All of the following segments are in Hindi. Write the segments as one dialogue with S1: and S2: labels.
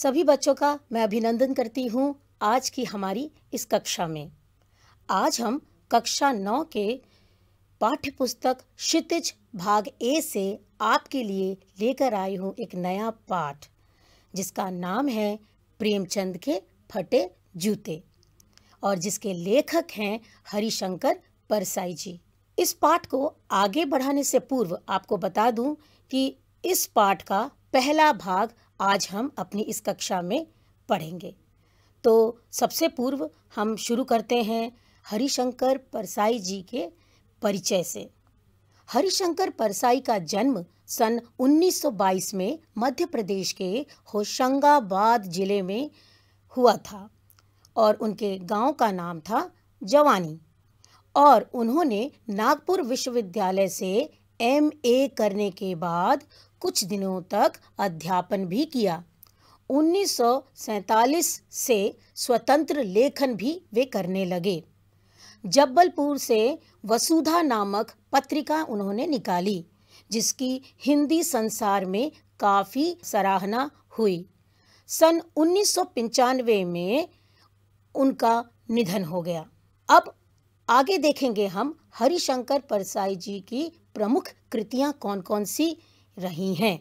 S1: सभी बच्चों का मैं अभिनंदन करती हूँ आज की हमारी इस कक्षा में आज हम कक्षा नौ के पाठ्यपुस्तक क्षितिज भाग ए से आपके लिए लेकर आई हूँ एक नया पाठ जिसका नाम है प्रेमचंद के फटे जूते और जिसके लेखक हैं हरिशंकर परसाई जी इस पाठ को आगे बढ़ाने से पूर्व आपको बता दूं कि इस पाठ का पहला भाग आज हम अपनी इस कक्षा में पढ़ेंगे तो सबसे पूर्व हम शुरू करते हैं हरिशंकर परसाई जी के परिचय से हरिशंकर परसाई का जन्म सन 1922 में मध्य प्रदेश के होशंगाबाद जिले में हुआ था और उनके गांव का नाम था जवानी और उन्होंने नागपुर विश्वविद्यालय से एम ए करने के बाद कुछ दिनों तक अध्यापन भी किया 1947 से स्वतंत्र लेखन भी वे करने लगे जबलपुर से वसुधा नामक पत्रिका उन्होंने निकाली जिसकी हिंदी संसार में काफ़ी सराहना हुई सन उन्नीस में उनका निधन हो गया अब आगे देखेंगे हम हरिशंकर परसाई जी की प्रमुख कृतियां कौन कौन सी रही हैं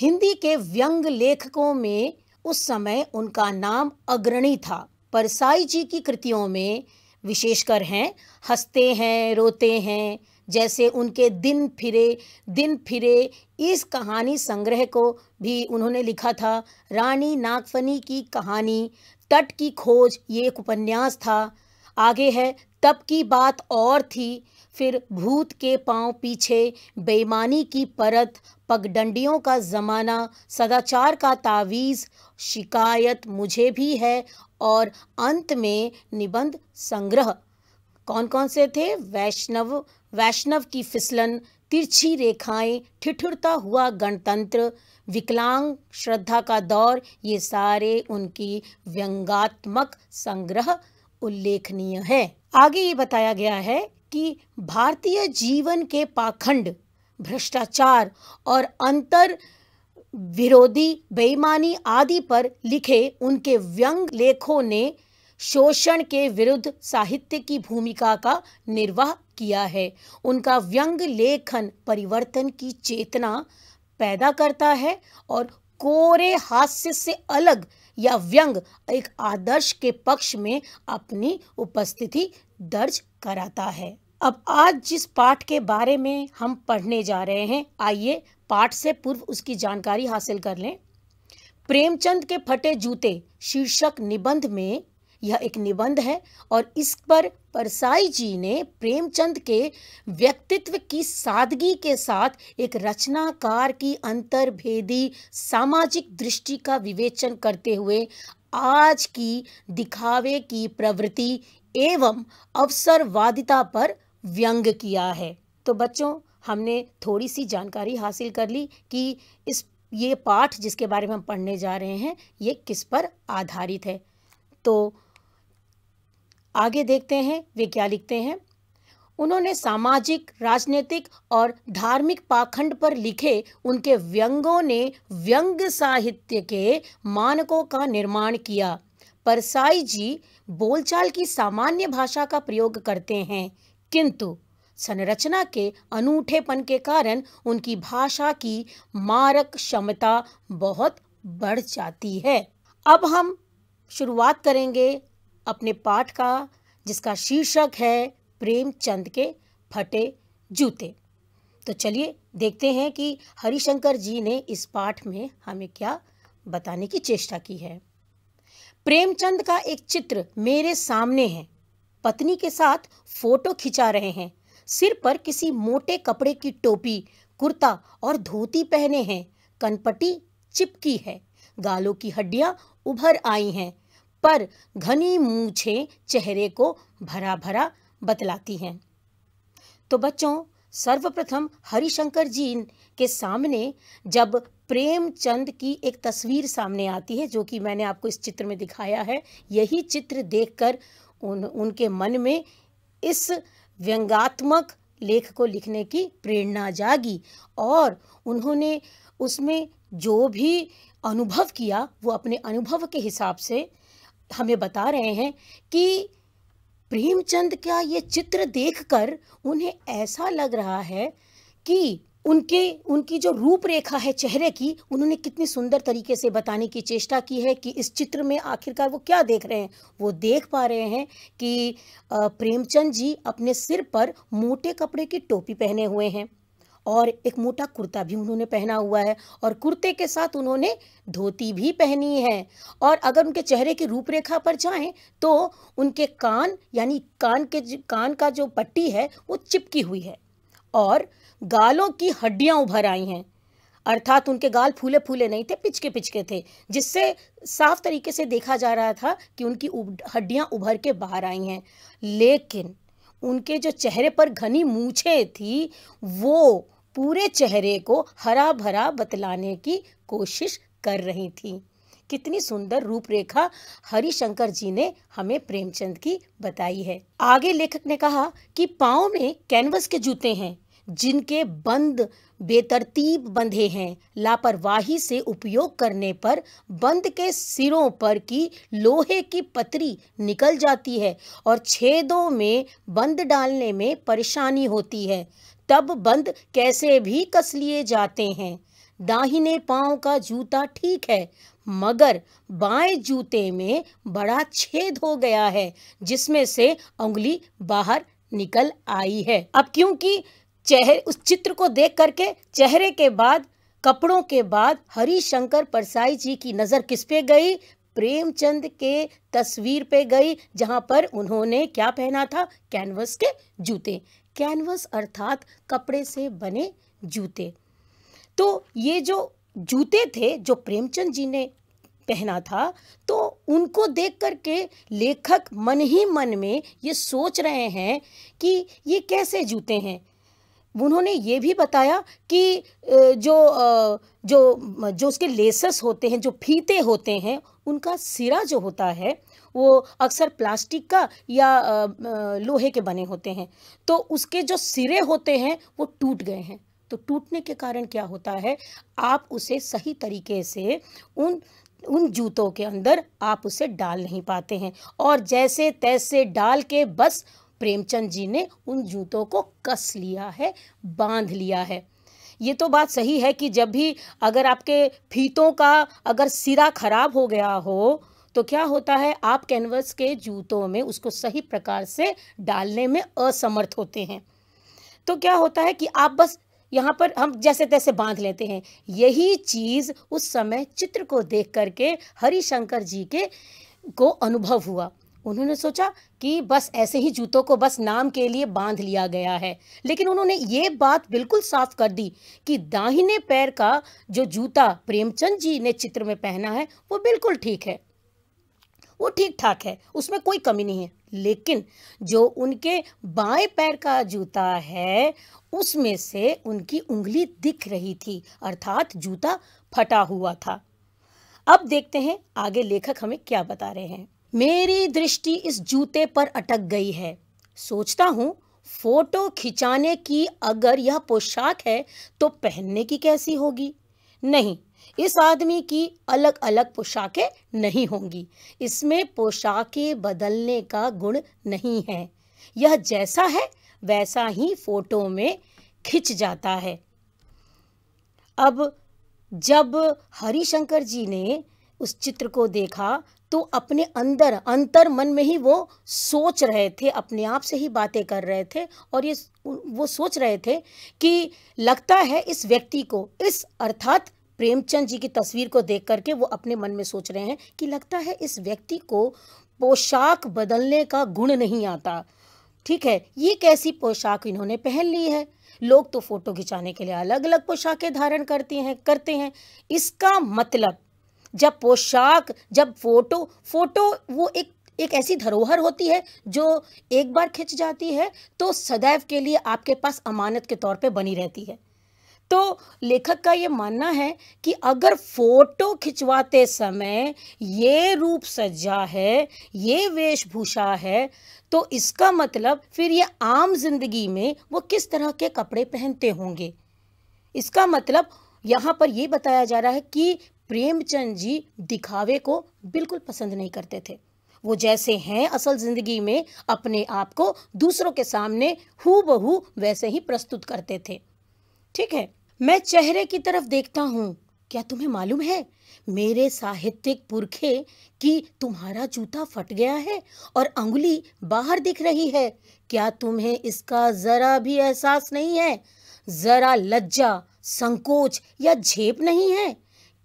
S1: हिंदी के व्यंग लेखकों में उस समय उनका नाम अग्रणी था परसाई जी की कृतियों में विशेषकर हैं हंसते हैं रोते हैं जैसे उनके दिन फिरे दिन फिरे इस कहानी संग्रह को भी उन्होंने लिखा था रानी नागफनी की कहानी तट की खोज ये एक उपन्यास था आगे है तब की बात और थी फिर भूत के पांव पीछे बेईमानी की परत पगडंडियों का ज़माना सदाचार का तावीज़ शिकायत मुझे भी है और अंत में निबंध संग्रह कौन कौन से थे वैष्णव वैष्णव की फिसलन तिरछी रेखाएं ठिठुरता हुआ गणतंत्र विकलांग श्रद्धा का दौर ये सारे उनकी व्यंगात्मक संग्रह उल्लेखनीय है आगे ये बताया गया है कि भारतीय जीवन के पाखंड भ्रष्टाचार और अंतर विरोधी बेईमानी आदि पर लिखे उनके व्यंग लेखों ने शोषण के विरुद्ध साहित्य की भूमिका का निर्वाह किया है उनका व्यंग लेखन परिवर्तन की चेतना पैदा करता है और कोरे हास्य से अलग या व्यंग एक आदर्श के पक्ष में अपनी उपस्थिति दर्ज कराता है अब आज जिस पाठ के बारे में हम पढ़ने जा रहे हैं आइए पाठ से पूर्व उसकी जानकारी हासिल कर लें प्रेमचंद के फटे जूते शीर्षक निबंध में यह एक निबंध है और इस पर परसाई जी ने प्रेमचंद के व्यक्तित्व की सादगी के साथ एक रचनाकार की अंतर्भेदी सामाजिक दृष्टि का विवेचन करते हुए आज की दिखावे की प्रवृत्ति एवं अवसरवादिता पर व्यंग किया है तो बच्चों हमने थोड़ी सी जानकारी हासिल कर ली कि इस ये पाठ जिसके बारे में हम पढ़ने जा रहे हैं ये किस पर आधारित है तो आगे देखते हैं वे क्या लिखते हैं उन्होंने सामाजिक राजनीतिक और धार्मिक पाखंड पर लिखे उनके व्यंगों ने व्यंग साहित्य के मानकों का निर्माण किया परसाई जी बोलचाल की सामान्य भाषा का प्रयोग करते हैं किंतु संरचना के अनूठेपन के कारण उनकी भाषा की मारक क्षमता बहुत बढ़ जाती है अब हम शुरुआत करेंगे अपने पाठ का जिसका शीर्षक है प्रेमचंद के फटे जूते तो चलिए देखते हैं कि हरिशंकर जी ने इस पाठ में हमें क्या बताने की चेष्टा की है प्रेमचंद का एक चित्र मेरे सामने है पत्नी के साथ फोटो खिंचा रहे हैं सिर पर किसी मोटे कपड़े की टोपी कुर्ता और धोती पहने हैं कनपटी चिपकी है गालों की हड्डियां उभर आई हैं पर घनी मूछें चेहरे को भरा भरा बतलाती हैं तो बच्चों सर्वप्रथम हरिशंकर जी के सामने जब प्रेमचंद की एक तस्वीर सामने आती है जो कि मैंने आपको इस चित्र में दिखाया है यही चित्र देखकर उन उनके मन में इस व्यंगात्मक लेख को लिखने की प्रेरणा जागी और उन्होंने उसमें जो भी अनुभव किया वो अपने अनुभव के हिसाब से हमें बता रहे हैं कि प्रेमचंद का ये चित्र देखकर उन्हें ऐसा लग रहा है कि उनके उनकी जो रूपरेखा है चेहरे की उन्होंने कितनी सुंदर तरीके से बताने की चेष्टा की है कि इस चित्र में आखिरकार वो क्या देख रहे हैं वो देख पा रहे हैं कि प्रेमचंद जी अपने सिर पर मोटे कपड़े की टोपी पहने हुए हैं और एक मोटा कुर्ता भी उन्होंने पहना हुआ है और कुर्ते के साथ उन्होंने धोती भी पहनी है और अगर उनके चेहरे की रूपरेखा पर जाएं तो उनके कान यानी कान के कान का जो पट्टी है वो चिपकी हुई है और गालों की हड्डियां उभर आई हैं अर्थात उनके गाल फूले फूले नहीं थे पिचके पिचके थे जिससे साफ तरीके से देखा जा रहा था कि उनकी हड्डियां उभर के बाहर आई हैं लेकिन उनके जो चेहरे पर घनी मूछे थी वो पूरे चेहरे को हरा भरा बतलाने की कोशिश कर रही थी कितनी सुंदर रूपरेखा हरिशंकर जी ने हमें प्रेमचंद की बताई है आगे लेखक ने कहा कि पाओ में कैनवस के जूते हैं जिनके बंद बेतरतीब बंधे हैं लापरवाही से उपयोग करने पर बंद के सिरों पर की लोहे की पतरी निकल जाती है और छेदों में बंद डालने में परेशानी होती है तब बंद कैसे भी कस लिए जाते हैं दाहिने पाँव का जूता ठीक है मगर बाएं जूते में बड़ा छेद हो गया है जिसमें से उंगली बाहर निकल आई है अब क्योंकि चेहरे उस चित्र को देख करके चेहरे के बाद कपड़ों के बाद हरिशंकर परसाई जी की नज़र किस पे गई प्रेमचंद के तस्वीर पे गई जहाँ पर उन्होंने क्या पहना था कैनवस के जूते कैनवस अर्थात कपड़े से बने जूते तो ये जो जूते थे जो प्रेमचंद जी ने पहना था तो उनको देख कर के लेखक मन ही मन में ये सोच रहे हैं कि ये कैसे जूते हैं उन्होंने ये भी बताया कि जो जो जो उसके लेसस होते हैं जो फीते होते हैं उनका सिरा जो होता है वो अक्सर प्लास्टिक का या लोहे के बने होते हैं तो उसके जो सिरे होते हैं वो टूट गए हैं तो टूटने के कारण क्या होता है आप उसे सही तरीके से उन उन जूतों के अंदर आप उसे डाल नहीं पाते हैं और जैसे तैसे डाल के बस प्रेमचंद जी ने उन जूतों को कस लिया है बांध लिया है ये तो बात सही है कि जब भी अगर आपके फीतों का अगर सिरा खराब हो गया हो तो क्या होता है आप कैनवस के जूतों में उसको सही प्रकार से डालने में असमर्थ होते हैं तो क्या होता है कि आप बस यहाँ पर हम जैसे तैसे बांध लेते हैं यही चीज़ उस समय चित्र को देख करके हरिशंकर जी के को अनुभव हुआ उन्होंने सोचा कि बस ऐसे ही जूतों को बस नाम के लिए बांध लिया गया है लेकिन उन्होंने ये बात बिल्कुल साफ कर दी कि दाहिने पैर का जो जूता प्रेमचंद जी ने चित्र में पहना है वो बिल्कुल ठीक है वो ठीक ठाक है उसमें कोई कमी नहीं है लेकिन जो उनके बाएं पैर का जूता है उसमें से उनकी उंगली दिख रही थी अर्थात जूता फटा हुआ था अब देखते हैं आगे लेखक हमें क्या बता रहे हैं मेरी दृष्टि इस जूते पर अटक गई है सोचता हूँ फोटो खिंचाने की अगर यह पोशाक है तो पहनने की कैसी होगी नहीं इस आदमी की अलग अलग पोशाकें नहीं होंगी इसमें पोशाकें बदलने का गुण नहीं है यह जैसा है वैसा ही फोटो में खिंच जाता है अब जब हरिशंकर जी ने उस चित्र को देखा तो अपने अंदर अंतर मन में ही वो सोच रहे थे अपने आप से ही बातें कर रहे थे और ये वो सोच रहे थे कि लगता है इस व्यक्ति को इस अर्थात प्रेमचंद जी की तस्वीर को देख करके वो अपने मन में सोच रहे हैं कि लगता है इस व्यक्ति को पोशाक बदलने का गुण नहीं आता ठीक है ये कैसी पोशाक इन्होंने पहन ली है लोग तो फोटो खिंचाने के लिए अलग अलग पोशाकें धारण करते हैं करते हैं इसका मतलब जब पोशाक जब फोटो फोटो वो एक एक ऐसी धरोहर होती है जो एक बार खिंच जाती है तो सदैव के लिए आपके पास अमानत के तौर पे बनी रहती है तो लेखक का ये मानना है कि अगर फोटो खिंचवाते समय ये रूप सज्जा है ये वेशभूषा है तो इसका मतलब फिर ये आम जिंदगी में वो किस तरह के कपड़े पहनते होंगे इसका मतलब यहाँ पर ये बताया जा रहा है कि प्रेमचंद जी दिखावे को बिल्कुल पसंद नहीं करते थे वो जैसे हैं असल ज़िंदगी में अपने आप को दूसरों के सामने हु बहू वैसे ही प्रस्तुत करते थे ठीक है मैं चेहरे की तरफ देखता हूँ क्या तुम्हें मालूम है मेरे साहित्यिक पुरखे कि तुम्हारा जूता फट गया है और अंगुली बाहर दिख रही है क्या तुम्हें इसका ज़रा भी एहसास नहीं है ज़रा लज्जा संकोच या झेप नहीं है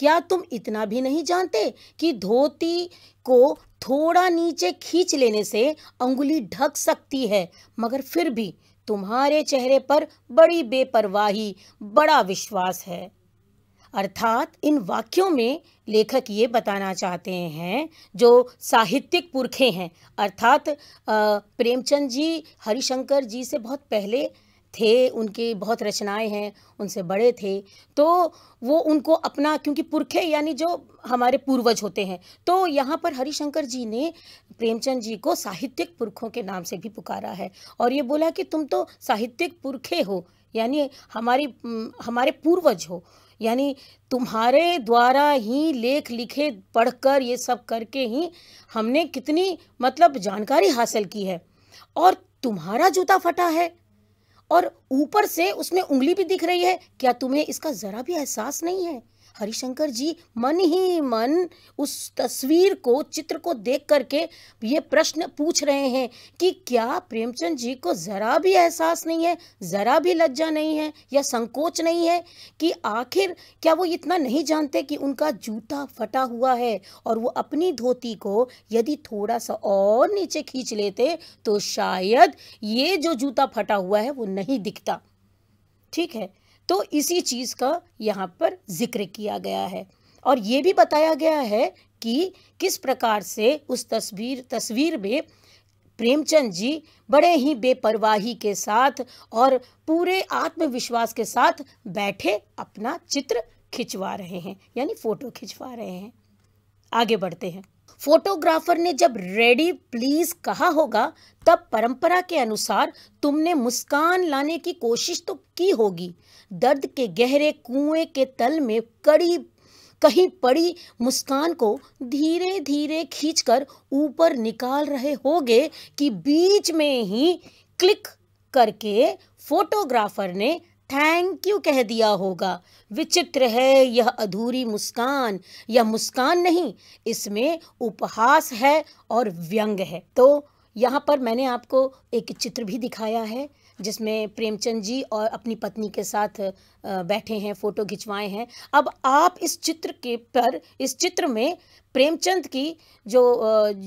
S1: क्या तुम इतना भी नहीं जानते कि धोती को थोड़ा नीचे खींच लेने से अंगुली ढक सकती है मगर फिर भी तुम्हारे चेहरे पर बड़ी बेपरवाही बड़ा विश्वास है अर्थात इन वाक्यों में लेखक ये बताना चाहते हैं जो साहित्यिक पुरखे हैं अर्थात प्रेमचंद जी हरिशंकर जी से बहुत पहले थे उनकी बहुत रचनाएं हैं उनसे बड़े थे तो वो उनको अपना क्योंकि पुरखे यानी जो हमारे पूर्वज होते हैं तो यहाँ पर हरिशंकर जी ने प्रेमचंद जी को साहित्यिक पुरखों के नाम से भी पुकारा है और ये बोला कि तुम तो साहित्यिक पुरखे हो यानी हमारी हमारे पूर्वज हो यानी तुम्हारे द्वारा ही लेख लिखे पढ़कर ये सब करके ही हमने कितनी मतलब जानकारी हासिल की है और तुम्हारा जूता फटा है और ऊपर से उसमें उंगली भी दिख रही है क्या तुम्हें इसका ज़रा भी एहसास नहीं है हरिशंकर जी मन ही मन उस तस्वीर को चित्र को देख करके ये प्रश्न पूछ रहे हैं कि क्या प्रेमचंद जी को ज़रा भी एहसास नहीं है ज़रा भी लज्जा नहीं है या संकोच नहीं है कि आखिर क्या वो इतना नहीं जानते कि उनका जूता फटा हुआ है और वो अपनी धोती को यदि थोड़ा सा और नीचे खींच लेते तो शायद ये जो जूता फटा हुआ है वो नहीं दिखता ठीक है तो इसी चीज़ का यहाँ पर जिक्र किया गया है और ये भी बताया गया है कि किस प्रकार से उस तस्वीर तस्वीर में प्रेमचंद जी बड़े ही बेपरवाही के साथ और पूरे आत्मविश्वास के साथ बैठे अपना चित्र खिंचवा रहे हैं यानी फ़ोटो खिंचवा रहे हैं आगे बढ़ते हैं फोटोग्राफर ने जब रेडी प्लीज कहा होगा तब परंपरा के अनुसार तुमने मुस्कान लाने की कोशिश तो की होगी दर्द के गहरे कुएं के तल में कड़ी कहीं पड़ी मुस्कान को धीरे धीरे खींचकर ऊपर निकाल रहे होगे कि बीच में ही क्लिक करके फोटोग्राफर ने थैंक यू कह दिया होगा विचित्र है यह अधूरी मुस्कान यह मुस्कान नहीं इसमें उपहास है और व्यंग है तो यहाँ पर मैंने आपको एक चित्र भी दिखाया है जिसमें प्रेमचंद जी और अपनी पत्नी के साथ बैठे हैं फ़ोटो खिंचवाए हैं अब आप इस चित्र के पर इस चित्र में प्रेमचंद की जो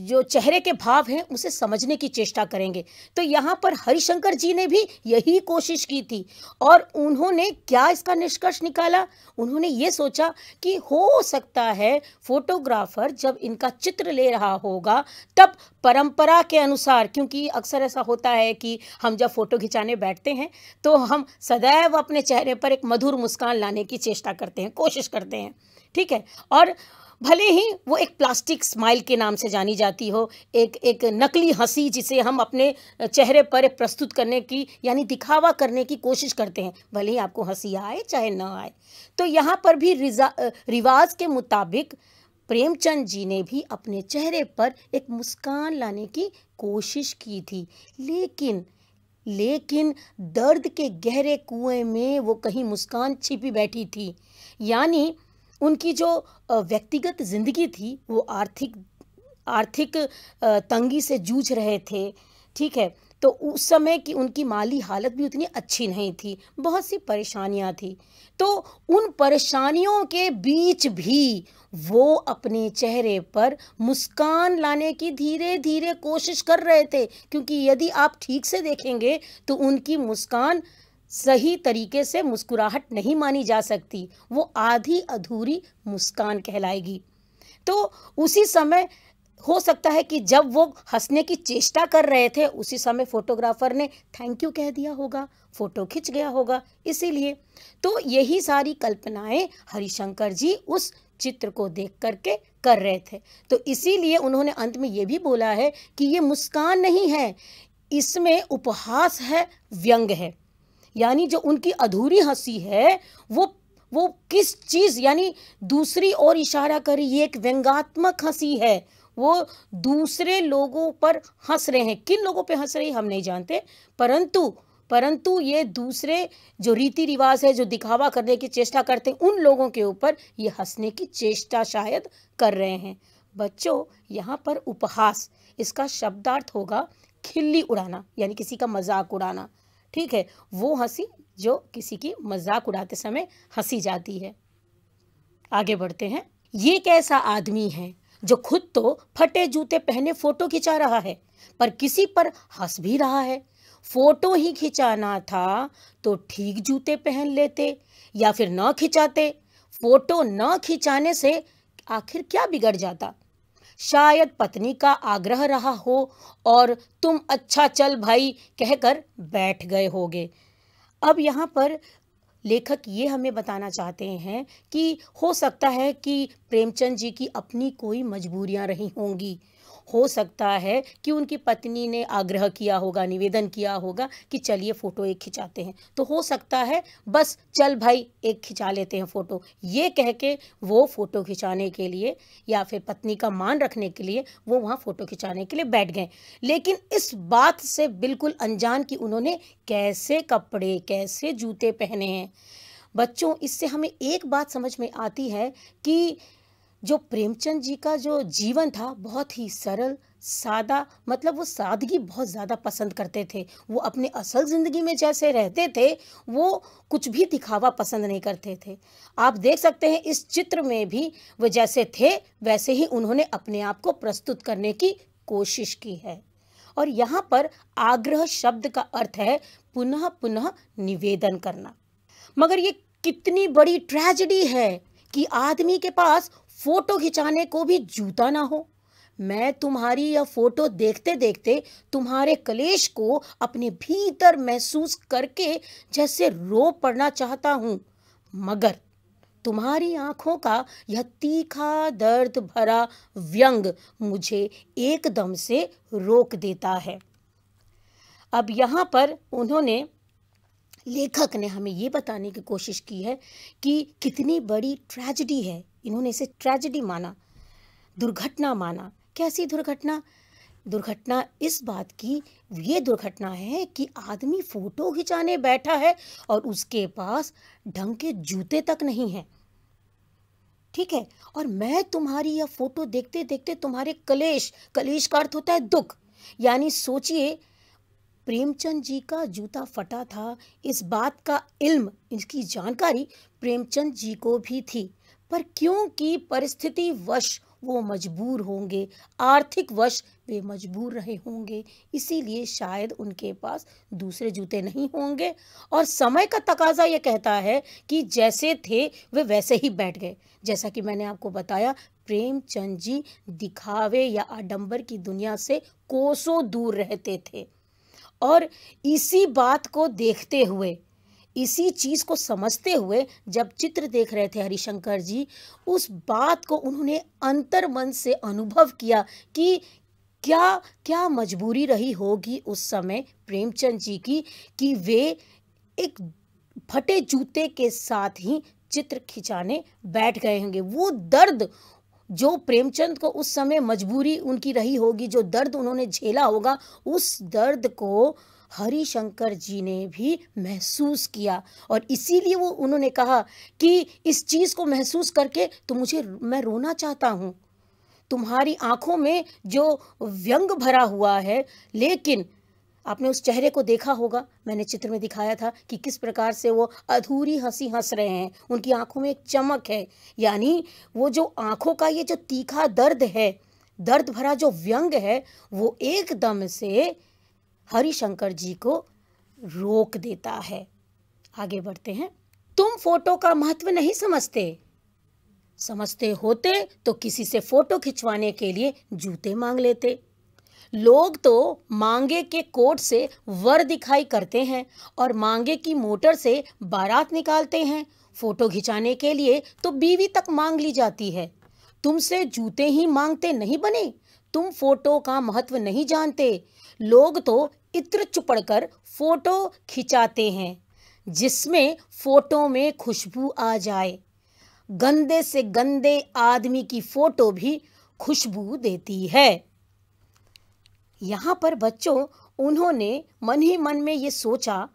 S1: जो चेहरे के भाव हैं उसे समझने की चेष्टा करेंगे तो यहाँ पर हरिशंकर जी ने भी यही कोशिश की थी और उन्होंने क्या इसका निष्कर्ष निकाला उन्होंने ये सोचा कि हो सकता है फोटोग्राफर जब इनका चित्र ले रहा होगा तब परंपरा के अनुसार क्योंकि अक्सर ऐसा होता है कि हम जब फ़ोटो खिंचाने बैठते हैं तो हम सदैव अपने चेहरे पर एक मधुर मुस्कान लाने की चेष्टा करते हैं कोशिश करते हैं ठीक है और भले ही वो एक प्लास्टिक स्माइल के नाम से जानी जाती हो एक एक नकली हंसी जिसे हम अपने चेहरे पर प्रस्तुत करने की यानी दिखावा करने की कोशिश करते हैं भले ही आपको हंसी आए चाहे ना आए तो यहाँ पर भी रिजा रिवाज के मुताबिक प्रेमचंद जी ने भी अपने चेहरे पर एक मुस्कान लाने की कोशिश की थी लेकिन लेकिन दर्द के गहरे कुएं में वो कहीं मुस्कान छिपी बैठी थी यानी उनकी जो व्यक्तिगत ज़िंदगी थी वो आर्थिक आर्थिक तंगी से जूझ रहे थे ठीक है तो उस समय की उनकी माली हालत भी उतनी अच्छी नहीं थी बहुत सी परेशानियां थी तो उन परेशानियों के बीच भी वो अपने चेहरे पर मुस्कान लाने की धीरे धीरे कोशिश कर रहे थे क्योंकि यदि आप ठीक से देखेंगे तो उनकी मुस्कान सही तरीके से मुस्कुराहट नहीं मानी जा सकती वो आधी अधूरी मुस्कान कहलाएगी तो उसी समय हो सकता है कि जब वो हंसने की चेष्टा कर रहे थे उसी समय फोटोग्राफर ने थैंक यू कह दिया होगा फोटो खिंच गया होगा इसीलिए तो यही सारी कल्पनाएं हरिशंकर जी उस चित्र को देख करके कर रहे थे तो इसीलिए उन्होंने अंत में ये भी बोला है कि ये मुस्कान नहीं है इसमें उपहास है व्यंग है यानी जो उनकी अधूरी हंसी है वो वो किस चीज़ यानी दूसरी ओर इशारा करी ये एक व्यंगात्मक हंसी है वो दूसरे लोगों पर हंस रहे हैं किन लोगों पे हंस रही हम नहीं जानते परंतु परंतु ये दूसरे जो रीति रिवाज है जो दिखावा करने की चेष्टा करते हैं उन लोगों के ऊपर ये हंसने की चेष्टा शायद कर रहे हैं बच्चों यहाँ पर उपहास इसका शब्दार्थ होगा खिल्ली उड़ाना यानी किसी का मजाक उड़ाना ठीक है वो हंसी जो किसी की मजाक उड़ाते समय हंसी जाती है आगे बढ़ते हैं ये कैसा आदमी है जो खुद तो फटे जूते पहने फोटो खिंचा रहा है पर किसी पर हंस भी रहा है फोटो ही खिंचाना था तो ठीक जूते पहन लेते या फिर न खिंचाते फोटो न खिंचाने से आखिर क्या बिगड़ जाता शायद पत्नी का आग्रह रहा हो और तुम अच्छा चल भाई कहकर बैठ गए होगे अब यहाँ पर लेखक ये हमें बताना चाहते हैं कि हो सकता है कि प्रेमचंद जी की अपनी कोई मजबूरियां रही होंगी हो सकता है कि उनकी पत्नी ने आग्रह किया होगा निवेदन किया होगा कि चलिए फ़ोटो एक खिंचाते हैं तो हो सकता है बस चल भाई एक खिंचा लेते हैं फ़ोटो ये कह के वो फ़ोटो खिंचाने के लिए या फिर पत्नी का मान रखने के लिए वो वहाँ फ़ोटो खिंचाने के लिए बैठ गए लेकिन इस बात से बिल्कुल अनजान कि उन्होंने कैसे कपड़े कैसे जूते पहने हैं बच्चों इससे हमें एक बात समझ में आती है कि जो प्रेमचंद जी का जो जीवन था बहुत ही सरल सादा मतलब वो सादगी बहुत ज़्यादा पसंद करते थे वो अपने असल ज़िंदगी में जैसे रहते थे वो कुछ भी दिखावा पसंद नहीं करते थे आप देख सकते हैं इस चित्र में भी वो जैसे थे वैसे ही उन्होंने अपने आप को प्रस्तुत करने की कोशिश की है और यहाँ पर आग्रह शब्द का अर्थ है पुनः पुनः निवेदन करना मगर ये कितनी बड़ी ट्रेजिडी है कि आदमी के पास फोटो खिंचाने को भी जूता ना हो मैं तुम्हारी यह फोटो देखते देखते तुम्हारे कलेश को अपने भीतर महसूस करके जैसे रो पड़ना चाहता हूँ मगर तुम्हारी आंखों का यह तीखा दर्द भरा व्यंग मुझे एकदम से रोक देता है अब यहाँ पर उन्होंने लेखक ने हमें ये बताने की कोशिश की है कि कितनी बड़ी ट्रेजिडी है इन्होंने इसे ट्रेजिडी माना दुर्घटना माना कैसी दुर्घटना दुर्घटना इस बात की ये दुर्घटना है कि आदमी फ़ोटो खिंचाने बैठा है और उसके पास ढंग के जूते तक नहीं है ठीक है और मैं तुम्हारी यह फ़ोटो देखते देखते तुम्हारे कलेश कलेश का अर्थ होता है दुख यानी सोचिए प्रेमचंद जी का जूता फटा था इस बात का इल्म इसकी जानकारी प्रेमचंद जी को भी थी पर क्योंकि परिस्थिति वश वो मजबूर होंगे आर्थिक वश वे मजबूर रहे होंगे इसीलिए शायद उनके पास दूसरे जूते नहीं होंगे और समय का तकाजा ये कहता है कि जैसे थे वे वैसे ही बैठ गए जैसा कि मैंने आपको बताया प्रेमचंद जी दिखावे या आडंबर की दुनिया से कोसों दूर रहते थे और इसी बात को देखते हुए इसी चीज़ को समझते हुए जब चित्र देख रहे थे हरिशंकर जी उस बात को उन्होंने अंतर मन से अनुभव किया कि क्या क्या मजबूरी रही होगी उस समय प्रेमचंद जी की कि वे एक फटे जूते के साथ ही चित्र खिंचाने बैठ गए होंगे वो दर्द जो प्रेमचंद को उस समय मजबूरी उनकी रही होगी जो दर्द उन्होंने झेला होगा उस दर्द को हरिशंकर जी ने भी महसूस किया और इसीलिए वो उन्होंने कहा कि इस चीज़ को महसूस करके तो मुझे मैं रोना चाहता हूँ तुम्हारी आंखों में जो व्यंग भरा हुआ है लेकिन आपने उस चेहरे को देखा होगा मैंने चित्र में दिखाया था कि किस प्रकार से वो अधूरी हंसी हंस रहे हैं उनकी आंखों में एक चमक है यानी वो जो आंखों का ये जो तीखा दर्द है दर्द भरा जो व्यंग है वो एकदम से हरिशंकर जी को रोक देता है आगे बढ़ते हैं तुम फोटो का महत्व नहीं समझते समझते होते तो किसी से फोटो खिंचवाने के लिए जूते मांग लेते लोग तो मांगे के कोट से वर दिखाई करते हैं और मांगे की मोटर से बारात निकालते हैं फोटो खिंचाने के लिए तो बीवी तक मांग ली जाती है तुमसे जूते ही मांगते नहीं बने तुम फोटो का महत्व नहीं जानते लोग तो इत्र चुपड़ कर फोटो खिंचाते हैं जिसमें फोटो में खुशबू आ जाए गंदे से गंदे आदमी की फोटो भी खुशबू देती है यहाँ पर बच्चों उन्होंने मन ही मन में ये सोचा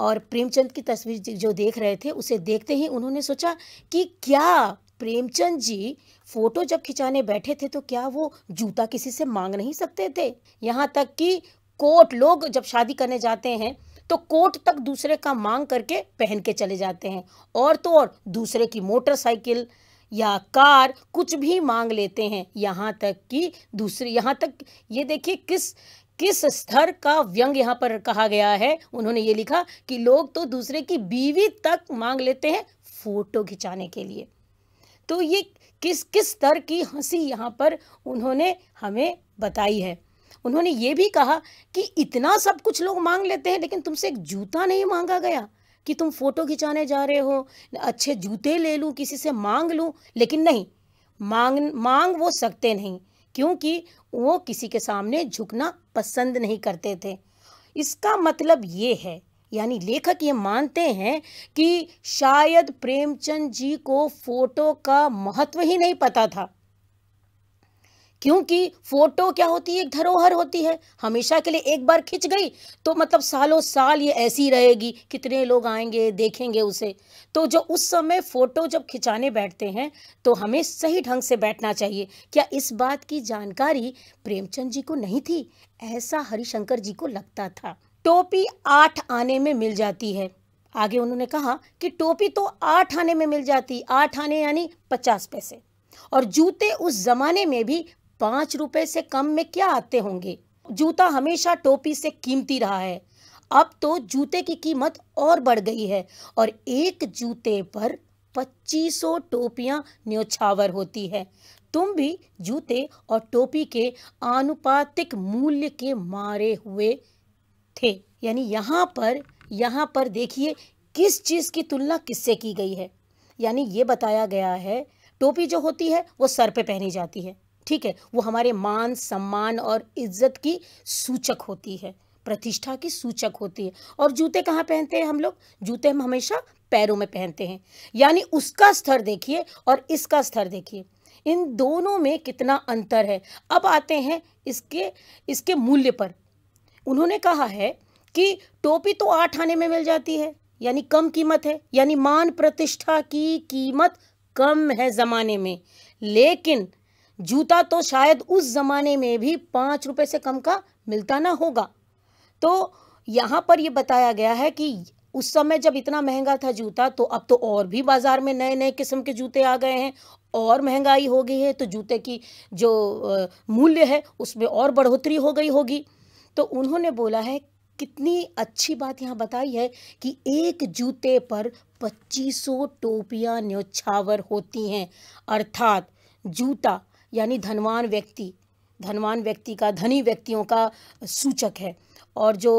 S1: और प्रेमचंद की तस्वीर जो देख रहे थे उसे देखते ही उन्होंने सोचा कि क्या प्रेमचंद जी फोटो जब खिंचाने बैठे थे तो क्या वो जूता किसी से मांग नहीं सकते थे यहाँ तक कि कोट लोग जब शादी करने जाते हैं तो कोट तक दूसरे का मांग करके पहन के चले जाते हैं और तो और दूसरे की मोटरसाइकिल या कार कुछ भी मांग लेते हैं यहाँ तक कि दूसरे यहाँ तक ये देखिए किस किस स्तर का व्यंग यहाँ पर कहा गया है उन्होंने ये लिखा कि लोग तो दूसरे की बीवी तक मांग लेते हैं फोटो खिंचाने के लिए तो ये किस किस स्तर की हंसी यहाँ पर उन्होंने हमें बताई है उन्होंने ये भी कहा कि इतना सब कुछ लोग मांग लेते हैं लेकिन तुमसे एक जूता नहीं मांगा गया कि तुम फोटो खिंचाने जा रहे हो अच्छे जूते ले लूँ किसी से मांग लूँ लेकिन नहीं मांग मांग वो सकते नहीं क्योंकि वो किसी के सामने झुकना पसंद नहीं करते थे इसका मतलब ये है यानी लेखक ये मानते हैं कि शायद प्रेमचंद जी को फोटो का महत्व ही नहीं पता था क्योंकि फोटो क्या होती है एक धरोहर होती है हमेशा के लिए एक बार खिंच गई तो मतलब सालों साल ये ऐसी रहेगी कितने लोग आएंगे देखेंगे उसे तो जो उस समय फोटो जब खिंचाने बैठते हैं तो हमें सही ढंग से बैठना चाहिए क्या इस बात की जानकारी प्रेमचंद जी को नहीं थी ऐसा हरिशंकर जी को लगता था टोपी आठ आने में मिल जाती है आगे उन्होंने कहा कि टोपी तो आठ आने में मिल जाती आठ आने यानी पचास पैसे और जूते उस ज़माने में भी पांच रुपए से कम में क्या आते होंगे जूता हमेशा टोपी से कीमती रहा है अब तो जूते की कीमत और बढ़ गई है और एक जूते पर पच्चीसो टोपियां न्योछावर होती है तुम भी जूते और टोपी के आनुपातिक मूल्य के मारे हुए थे यानी यहाँ पर यहाँ पर देखिए किस चीज़ की तुलना किससे की गई है यानी ये बताया गया है टोपी जो होती है वो सर पे पहनी जाती है ठीक है वो हमारे मान सम्मान और इज्जत की सूचक होती है प्रतिष्ठा की सूचक होती है और जूते कहाँ पहनते हैं हम लोग जूते हम हमेशा पैरों में पहनते हैं यानी उसका स्तर देखिए और इसका स्तर देखिए इन दोनों में कितना अंतर है अब आते हैं इसके इसके मूल्य पर उन्होंने कहा है कि टोपी तो आठ आने में मिल जाती है यानी कम कीमत है यानी मान प्रतिष्ठा की कीमत कम है ज़माने में लेकिन जूता तो शायद उस ज़माने में भी पाँच रुपये से कम का मिलता ना होगा तो यहाँ पर ये बताया गया है कि उस समय जब इतना महंगा था जूता तो अब तो और भी बाज़ार में नए नए किस्म के जूते आ गए हैं और महंगाई हो गई है तो जूते की जो मूल्य है उसमें और बढ़ोतरी हो गई होगी तो उन्होंने बोला है कितनी अच्छी बात यहाँ बताई है कि एक जूते पर सौ टोपियाँ न्योछावर होती हैं अर्थात जूता यानी धनवान व्यक्ति धनवान व्यक्ति का धनी व्यक्तियों का सूचक है और जो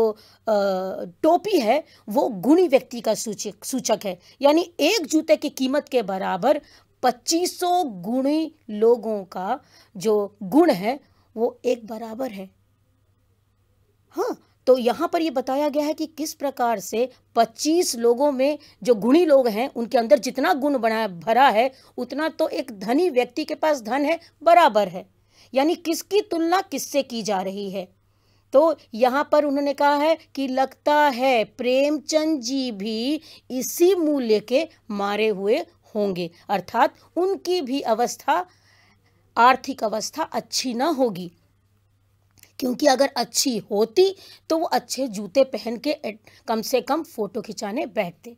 S1: टोपी है वो गुणी व्यक्ति का सूचक सूचक है यानी एक जूते की कीमत के बराबर 2500 गुणी लोगों का जो गुण है वो एक बराबर है हाँ तो यहाँ पर ये बताया गया है कि किस प्रकार से 25 लोगों में जो गुणी लोग हैं उनके अंदर जितना गुण बना भरा है उतना तो एक धनी व्यक्ति के पास धन है बराबर है यानी किसकी तुलना किससे की जा रही है तो यहाँ पर उन्होंने कहा है कि लगता है प्रेमचंद जी भी इसी मूल्य के मारे हुए होंगे अर्थात उनकी भी अवस्था आर्थिक अवस्था अच्छी ना होगी क्योंकि अगर अच्छी होती तो वो अच्छे जूते पहन के कम से कम फ़ोटो खिंचाने बैठते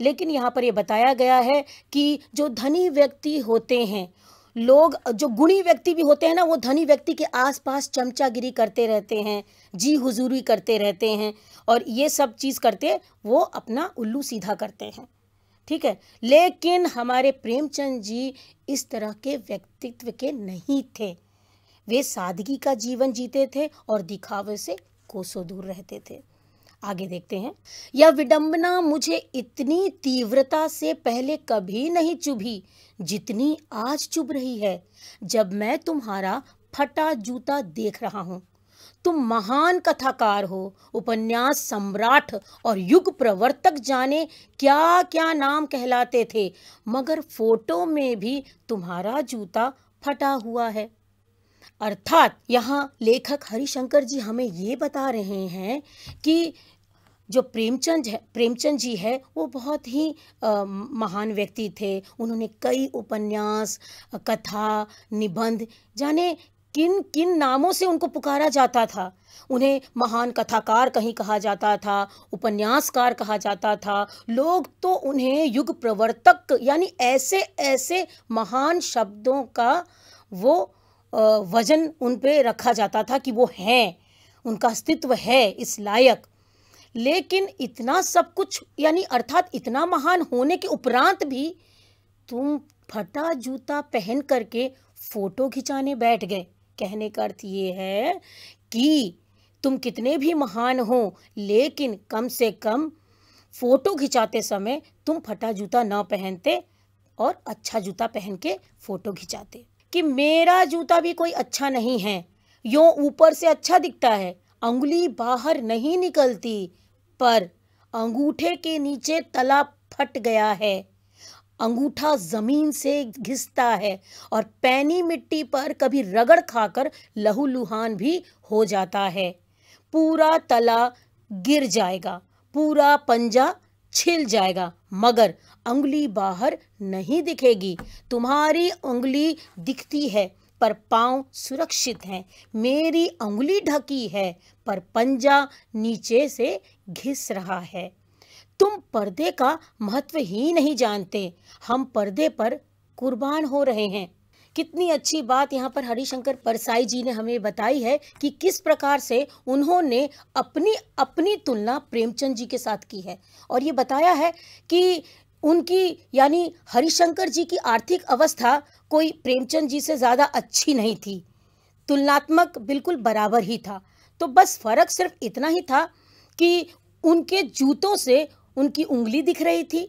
S1: लेकिन यहाँ पर ये बताया गया है कि जो धनी व्यक्ति होते हैं लोग जो गुणी व्यक्ति भी होते हैं ना वो धनी व्यक्ति के आसपास चमचागिरी करते रहते हैं जी हुजूरी करते रहते हैं और ये सब चीज़ करते वो अपना उल्लू सीधा करते हैं ठीक है लेकिन हमारे प्रेमचंद जी इस तरह के व्यक्तित्व के नहीं थे वे सादगी का जीवन जीते थे और दिखावे से कोसों दूर रहते थे आगे देखते हैं यह विडंबना मुझे इतनी तीव्रता से पहले कभी नहीं चुभी जितनी आज चुभ रही है जब मैं तुम्हारा फटा जूता देख रहा हूं तुम महान कथाकार हो उपन्यास सम्राट और युग प्रवर्तक जाने क्या क्या नाम कहलाते थे मगर फोटो में भी तुम्हारा जूता फटा हुआ है अर्थात यहाँ लेखक हरिशंकर जी हमें ये बता रहे हैं कि जो प्रेमचंद है प्रेमचंद जी है वो बहुत ही आ, महान व्यक्ति थे उन्होंने कई उपन्यास कथा निबंध जाने किन किन नामों से उनको पुकारा जाता था उन्हें महान कथाकार कहीं कहा जाता था उपन्यासकार कहा जाता था लोग तो उन्हें युग प्रवर्तक यानी ऐसे ऐसे महान शब्दों का वो वज़न उन पर रखा जाता था कि वो हैं उनका अस्तित्व है इस लायक लेकिन इतना सब कुछ यानी अर्थात इतना महान होने के उपरांत भी तुम फटा जूता पहन करके फ़ोटो खिंचाने बैठ गए कहने का अर्थ ये है कि तुम कितने भी महान हो लेकिन कम से कम फ़ोटो खिंचाते समय तुम फटा जूता ना पहनते और अच्छा जूता पहन के फ़ोटो खिंचाते कि मेरा जूता भी कोई अच्छा नहीं है यो ऊपर से अच्छा दिखता है अंगुली बाहर नहीं निकलती पर अंगूठे के नीचे तला फट गया है अंगूठा जमीन से घिसता है और पैनी मिट्टी पर कभी रगड़ खाकर लहूलुहान भी हो जाता है पूरा तला गिर जाएगा पूरा पंजा छिल जाएगा मगर उंगली बाहर नहीं दिखेगी तुम्हारी उंगली दिखती है पर पांव सुरक्षित हैं मेरी उंगली ढकी है पर पंजा नीचे से घिस रहा है तुम पर्दे का महत्व ही नहीं जानते हम पर्दे पर कुर्बान हो रहे हैं कितनी अच्छी बात यहाँ पर हरिशंकर परसाई जी ने हमें बताई है कि किस प्रकार से उन्होंने अपनी अपनी तुलना प्रेमचंद जी के साथ की है और ये बताया है कि उनकी यानी हरिशंकर जी की आर्थिक अवस्था कोई प्रेमचंद जी से ज़्यादा अच्छी नहीं थी तुलनात्मक बिल्कुल बराबर ही था तो बस फर्क सिर्फ इतना ही था कि उनके जूतों से उनकी उंगली दिख रही थी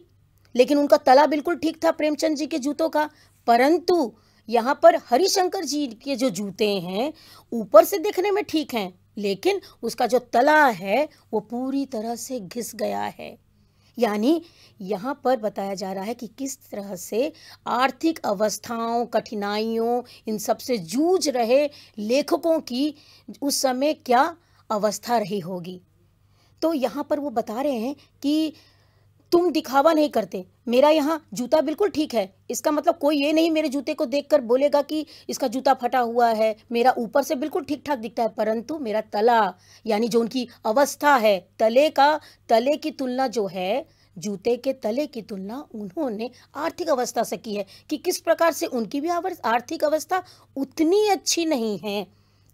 S1: लेकिन उनका तला बिल्कुल ठीक था प्रेमचंद जी के जूतों का परंतु यहाँ पर हरिशंकर जी के जो जूते हैं ऊपर से देखने में ठीक हैं लेकिन उसका जो तला है वो पूरी तरह से घिस गया है यानी यहाँ पर बताया जा रहा है कि किस तरह से आर्थिक अवस्थाओं कठिनाइयों इन सब से जूझ रहे लेखकों की उस समय क्या अवस्था रही होगी तो यहाँ पर वो बता रहे हैं कि तुम दिखावा नहीं करते मेरा यहाँ जूता बिल्कुल ठीक है इसका मतलब कोई ये नहीं मेरे जूते को देखकर बोलेगा कि इसका जूता फटा हुआ है मेरा ऊपर से बिल्कुल ठीक ठाक दिखता है परंतु मेरा तला यानी जो उनकी अवस्था है तले का तले की तुलना जो है जूते के तले की तुलना उन्होंने आर्थिक अवस्था से की है कि किस प्रकार से उनकी भी आर्थिक अवस्था उतनी अच्छी नहीं है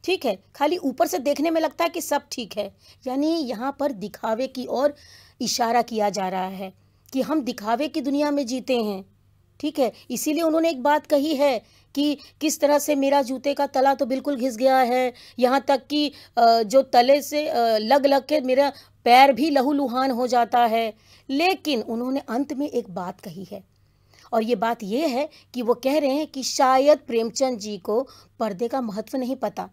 S1: ठीक है खाली ऊपर से देखने में लगता है कि सब ठीक है यानी यहाँ पर दिखावे की ओर इशारा किया जा रहा है कि हम दिखावे की दुनिया में जीते हैं ठीक है इसीलिए उन्होंने एक बात कही है कि किस तरह से मेरा जूते का तला तो बिल्कुल घिस गया है यहाँ तक कि जो तले से लग लग के मेरा पैर भी लहूलुहान हो जाता है लेकिन उन्होंने अंत में एक बात कही है और ये बात ये है कि वो कह रहे हैं कि शायद प्रेमचंद जी को पर्दे का महत्व नहीं पता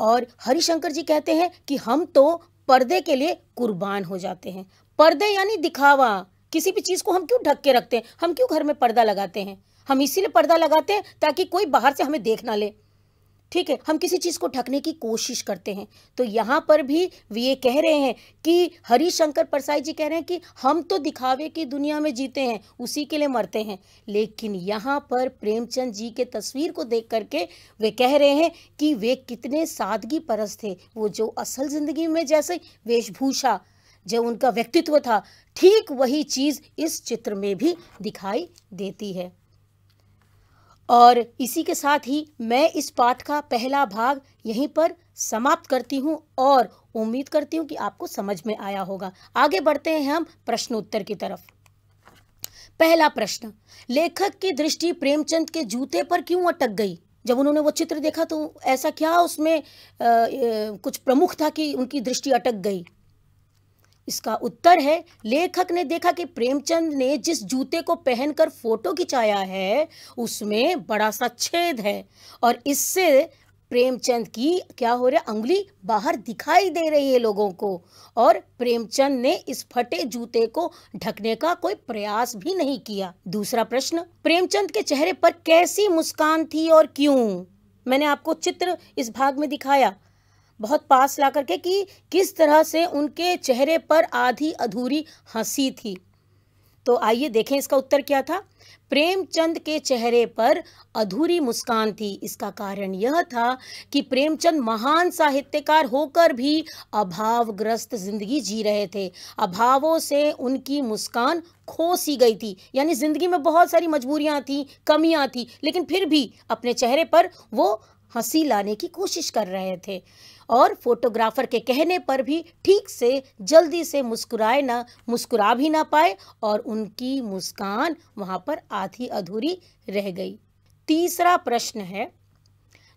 S1: और हरिशंकर जी कहते हैं कि हम तो पर्दे के लिए कुर्बान हो जाते हैं पर्दे यानी दिखावा किसी भी चीज़ को हम क्यों ढक के रखते हैं हम क्यों घर में पर्दा लगाते हैं हम इसीलिए पर्दा लगाते हैं ताकि कोई बाहर से हमें देख ना ले ठीक है हम किसी चीज़ को ढकने की कोशिश करते हैं तो यहाँ पर भी ये कह रहे हैं कि हरिशंकर परसाई जी कह रहे हैं कि हम तो दिखावे की दुनिया में जीते हैं उसी के लिए मरते हैं लेकिन यहाँ पर प्रेमचंद जी के तस्वीर को देख करके वे कह रहे हैं कि वे कितने सादगी परस थे वो जो असल ज़िंदगी में जैसे वेशभूषा जो उनका व्यक्तित्व था ठीक वही चीज़ इस चित्र में भी दिखाई देती है और इसी के साथ ही मैं इस पाठ का पहला भाग यहीं पर समाप्त करती हूँ और उम्मीद करती हूँ कि आपको समझ में आया होगा आगे बढ़ते हैं हम प्रश्नोत्तर की तरफ पहला प्रश्न लेखक की दृष्टि प्रेमचंद के जूते पर क्यों अटक गई जब उन्होंने वो चित्र देखा तो ऐसा क्या उसमें आ, ए, कुछ प्रमुख था कि उनकी दृष्टि अटक गई इसका उत्तर है लेखक ने देखा कि प्रेमचंद ने जिस जूते को पहनकर फोटो खिंचाया है उसमें बड़ा सा छेद है और इससे प्रेमचंद की क्या हो रहा है उंगली बाहर दिखाई दे रही है लोगों को और प्रेमचंद ने इस फटे जूते को ढकने का कोई प्रयास भी नहीं किया दूसरा प्रश्न प्रेमचंद के चेहरे पर कैसी मुस्कान थी और क्यों मैंने आपको चित्र इस भाग में दिखाया बहुत पास ला करके कि किस तरह से उनके चेहरे पर आधी अधूरी हंसी थी तो आइए देखें इसका उत्तर क्या था प्रेमचंद के चेहरे पर अधूरी मुस्कान थी इसका कारण यह था कि प्रेमचंद महान साहित्यकार होकर भी अभावग्रस्त जिंदगी जी रहे थे अभावों से उनकी मुस्कान खो सी गई थी यानी जिंदगी में बहुत सारी मजबूरियां थी कमियां थी लेकिन फिर भी अपने चेहरे पर वो हंसी लाने की कोशिश कर रहे थे और फोटोग्राफर के कहने पर भी ठीक से जल्दी से मुस्कुराए ना मुस्कुरा भी ना पाए और उनकी मुस्कान वहाँ पर आधी अधूरी रह गई तीसरा प्रश्न है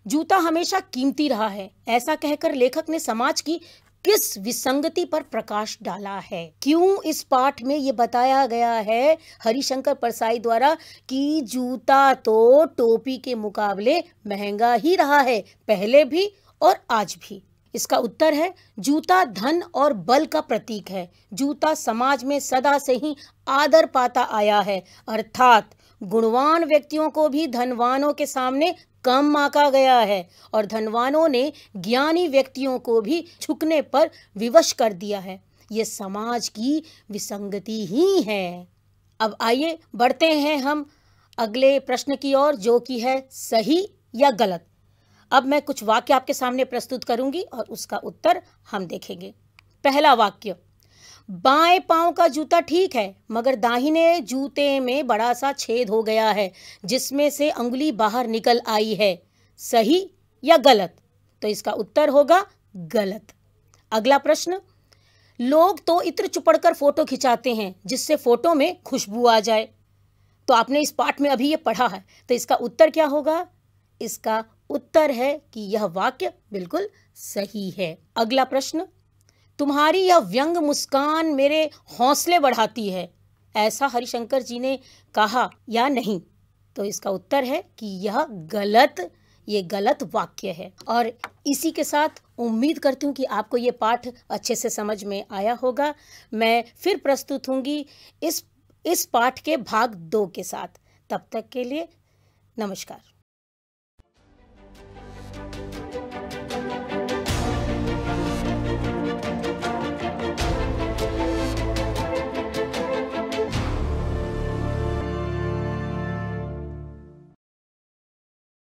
S1: जूता हमेशा कीमती रहा है ऐसा कहकर लेखक ने समाज की किस विसंगति पर प्रकाश डाला है क्यों इस पाठ में ये बताया गया है हरिशंकर परसाई द्वारा कि जूता तो टोपी के मुकाबले महंगा ही रहा है पहले भी और आज भी इसका उत्तर है जूता धन और बल का प्रतीक है जूता समाज में सदा से ही आदर पाता आया है अर्थात गुणवान व्यक्तियों को भी धनवानों के सामने कम माका गया है और धनवानों ने ज्ञानी व्यक्तियों को भी झुकने पर विवश कर दिया है ये समाज की विसंगति ही है अब आइए बढ़ते हैं हम अगले प्रश्न की ओर जो कि है सही या गलत अब मैं कुछ वाक्य आपके सामने प्रस्तुत करूंगी और उसका उत्तर हम देखेंगे पहला वाक्य बाएं पांव का जूता ठीक है मगर दाहिने जूते में बड़ा सा छेद हो गया है जिसमें से अंगुली बाहर निकल आई है सही या गलत तो इसका उत्तर होगा गलत अगला प्रश्न लोग तो इत्र चुपड़कर फोटो खिंचाते हैं जिससे फोटो में खुशबू आ जाए तो आपने इस पाठ में अभी ये पढ़ा है तो इसका उत्तर क्या होगा इसका उत्तर है कि यह वाक्य बिल्कुल सही है अगला प्रश्न तुम्हारी यह व्यंग मुस्कान मेरे हौसले बढ़ाती है ऐसा हरिशंकर जी ने कहा या नहीं तो इसका उत्तर है कि यह गलत ये गलत वाक्य है और इसी के साथ उम्मीद करती हूँ कि आपको ये पाठ अच्छे से समझ में आया होगा मैं फिर प्रस्तुत होंगी इस इस पाठ के भाग दो के साथ तब तक के लिए नमस्कार